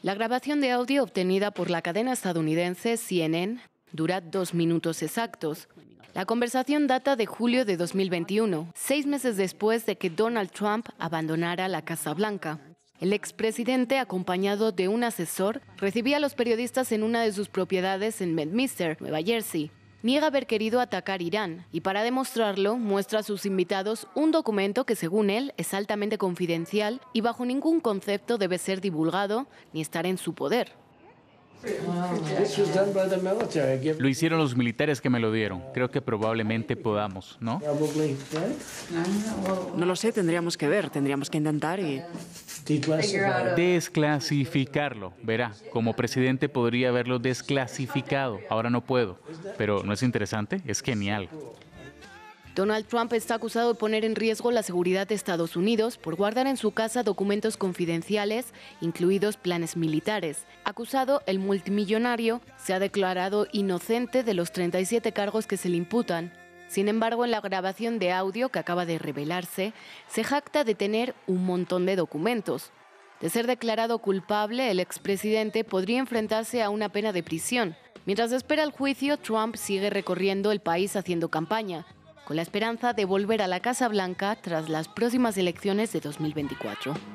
La grabación de audio obtenida por la cadena estadounidense CNN dura dos minutos exactos. La conversación data de julio de 2021, seis meses después de que Donald Trump abandonara la Casa Blanca. El expresidente, acompañado de un asesor, recibía a los periodistas en una de sus propiedades en Medmister, Nueva Jersey niega haber querido atacar Irán y para demostrarlo muestra a sus invitados un documento que según él es altamente confidencial y bajo ningún concepto debe ser divulgado ni estar en su poder. Lo hicieron los militares que me lo dieron. Creo que probablemente podamos, ¿no? No lo sé, tendríamos que ver, tendríamos que intentar y... Desclasificarlo, verá. Como presidente podría haberlo desclasificado. Ahora no puedo. Pero ¿no es interesante? Es genial. Donald Trump está acusado de poner en riesgo la seguridad de Estados Unidos por guardar en su casa documentos confidenciales, incluidos planes militares. Acusado, el multimillonario se ha declarado inocente de los 37 cargos que se le imputan. Sin embargo, en la grabación de audio que acaba de revelarse, se jacta de tener un montón de documentos. De ser declarado culpable, el expresidente podría enfrentarse a una pena de prisión. Mientras espera el juicio, Trump sigue recorriendo el país haciendo campaña con la esperanza de volver a la Casa Blanca tras las próximas elecciones de 2024.